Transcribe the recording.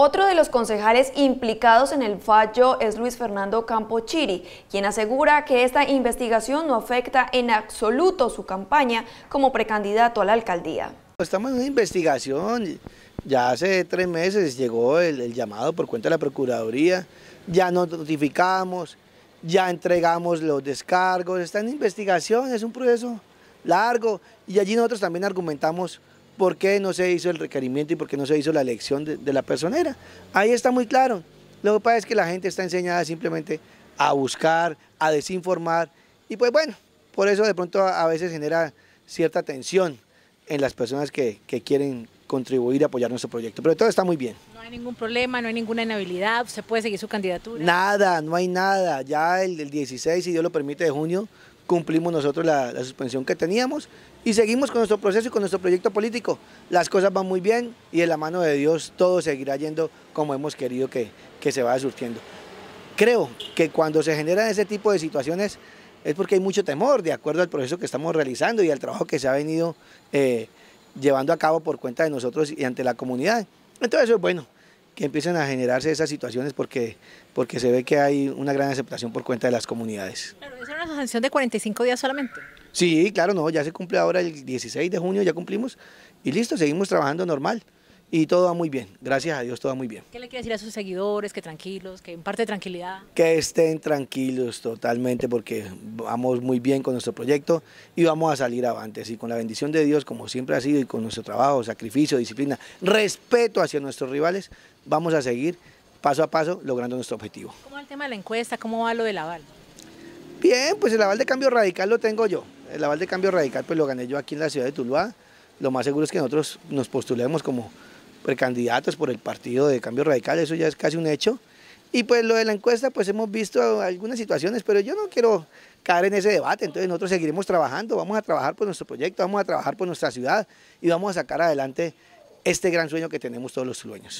Otro de los concejales implicados en el fallo es Luis Fernando Campo Chiri, quien asegura que esta investigación no afecta en absoluto su campaña como precandidato a la alcaldía. Estamos en una investigación, ya hace tres meses llegó el, el llamado por cuenta de la Procuraduría, ya nos notificamos, ya entregamos los descargos, está en investigación, es un proceso largo y allí nosotros también argumentamos por qué no se hizo el requerimiento y por qué no se hizo la elección de, la personera. Ahí está muy claro. Lo que pasa es que la gente está enseñada simplemente a buscar, a desinformar y pues bueno, por eso de pronto a, veces genera cierta tensión en las personas que quieren contribuir y apoyar nuestro proyecto. Pero todo está muy bien. No hay ningún problema, no hay ninguna inhabilidad, se puede seguir su candidatura. Nada, no hay nada. Ya el, 16, si Dios lo permite, de junio cumplimos nosotros la, suspensión que teníamos y seguimos con nuestro proceso y con nuestro proyecto político. Las cosas van muy bien y en la mano de Dios todo seguirá yendo como hemos querido que, se vaya surtiendo. Creo que cuando se generan ese tipo de situaciones es porque hay mucho temor de acuerdo al proceso que estamos realizando y al trabajo que se ha venido eh, llevando a cabo por cuenta de nosotros y ante la comunidad. Entonces eso es bueno, que empiecen a generarse esas situaciones porque, porque se ve que hay una gran aceptación por cuenta de las comunidades. Pero eso una sanción de 45 días solamente. Sí, claro, no, ya se cumple ahora el 16 de junio, ya cumplimos y listo, seguimos trabajando normal y todo va muy bien, gracias a Dios todo va muy bien. ¿Qué le quiere decir a sus seguidores? Que tranquilos, que en tranquilidad. Que estén tranquilos totalmente porque vamos muy bien con nuestro proyecto y vamos a salir avante. Y con la bendición de Dios, como siempre ha sido, y con nuestro trabajo, sacrificio, disciplina, respeto hacia nuestros rivales, vamos a seguir paso a paso logrando nuestro objetivo. ¿Cómo va el tema de la encuesta? ¿Cómo va lo del aval? Bien, pues el aval de cambio radical lo tengo yo. El aval de cambio radical pues lo gané yo aquí en la ciudad de Tuluá. Lo más seguro es que nosotros nos postulemos como candidatos, por el partido de Cambio Radical, eso ya es casi un hecho. Y pues lo de la encuesta, pues hemos visto algunas situaciones, pero yo no quiero caer en ese debate, entonces nosotros seguiremos trabajando, vamos a trabajar por nuestro proyecto, vamos a trabajar por nuestra ciudad y vamos a sacar adelante este gran sueño que tenemos todos los sueños.